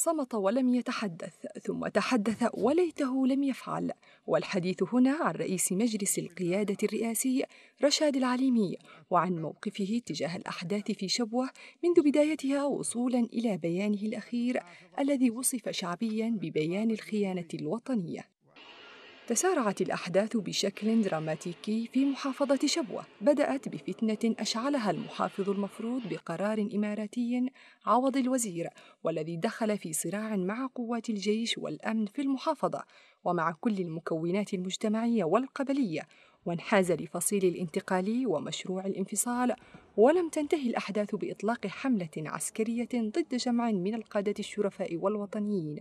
صمت ولم يتحدث ثم تحدث وليته لم يفعل والحديث هنا عن رئيس مجلس القيادة الرئاسي رشاد العليمي وعن موقفه تجاه الأحداث في شبوة منذ بدايتها وصولا إلى بيانه الأخير الذي وصف شعبيا ببيان الخيانة الوطنية تسارعت الأحداث بشكل دراماتيكي في محافظة شبوة بدأت بفتنة أشعلها المحافظ المفروض بقرار إماراتي عوض الوزير والذي دخل في صراع مع قوات الجيش والأمن في المحافظة ومع كل المكونات المجتمعية والقبلية وانحاز لفصيل الانتقالي ومشروع الانفصال ولم تنتهي الأحداث بإطلاق حملة عسكرية ضد جمع من القادة الشرفاء والوطنيين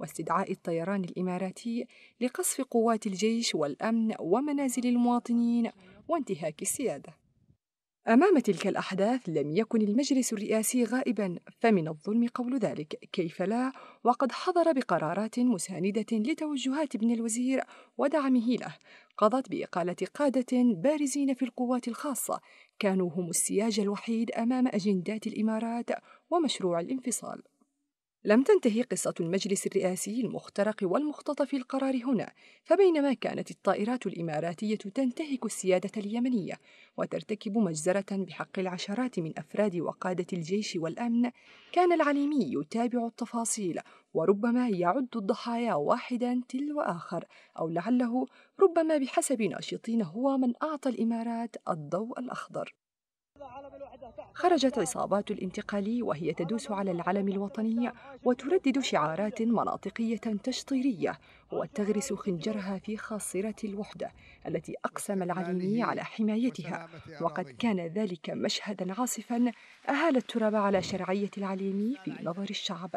واستدعاء الطيران الإماراتي لقصف قوات الجيش والأمن ومنازل المواطنين وانتهاك السيادة أمام تلك الأحداث لم يكن المجلس الرئاسي غائبا فمن الظلم قول ذلك كيف لا وقد حضر بقرارات مساندة لتوجهات ابن الوزير ودعمه له قضت بإقالة قادة بارزين في القوات الخاصة كانوا هم السياج الوحيد أمام أجندات الإمارات ومشروع الانفصال لم تنتهي قصة المجلس الرئاسي المخترق والمختطف القرار هنا، فبينما كانت الطائرات الإماراتية تنتهك السيادة اليمنية وترتكب مجزرة بحق العشرات من أفراد وقادة الجيش والأمن، كان العليمي يتابع التفاصيل وربما يعد الضحايا واحدا تلو آخر، أو لعله ربما بحسب ناشطين هو من أعطى الإمارات الضوء الأخضر. خرجت عصابات الانتقالي وهي تدوس على العلم الوطني وتردد شعارات مناطقية تشطيرية وتغرس خنجرها في خاصرة الوحدة التي أقسم العليمي على حمايتها وقد كان ذلك مشهدا عاصفا أهال التراب على شرعية العليمي في نظر الشعب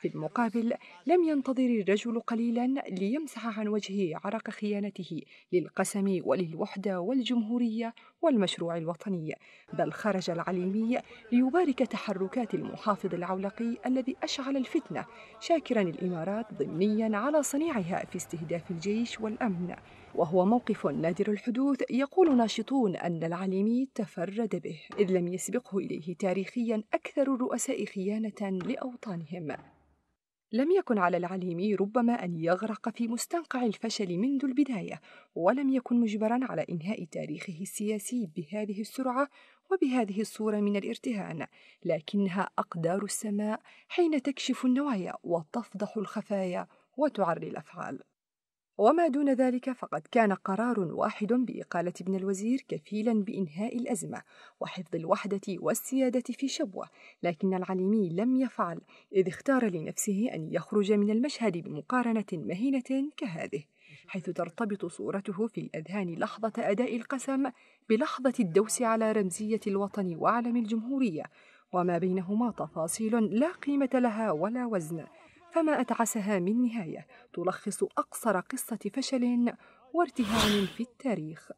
في المقابل لم ينتظر الرجل قليلا ليمسح عن وجهه عرق خيانته للقسم وللوحدة والجمهورية والمشروع الوطني بل خرج العليمي ليبارك تحركات المحافظ العولقي الذي أشعل الفتنة شاكرا الإمارات ضمنيا على صنيعها في استهداف الجيش والأمن وهو موقف نادر الحدوث يقول ناشطون أن العليمي تفرد به إذ لم يسبقه إليه تاريخيا أكثر الرؤساء خيانة لأوطانهم لم يكن على العليمي ربما أن يغرق في مستنقع الفشل منذ البداية، ولم يكن مجبرا على إنهاء تاريخه السياسي بهذه السرعة وبهذه الصورة من الارتهان، لكنها أقدار السماء حين تكشف النوايا وتفضح الخفايا وتعري الأفعال. وما دون ذلك فقد كان قرار واحد بإقالة ابن الوزير كفيلا بإنهاء الأزمة وحفظ الوحدة والسيادة في شبوة لكن العليمي لم يفعل إذ اختار لنفسه أن يخرج من المشهد بمقارنة مهينة كهذه حيث ترتبط صورته في الأذهان لحظة أداء القسم بلحظة الدوس على رمزية الوطن وعلم الجمهورية وما بينهما تفاصيل لا قيمة لها ولا وزن فما أتعسها من نهاية تلخص أقصر قصة فشل وارتهان في التاريخ.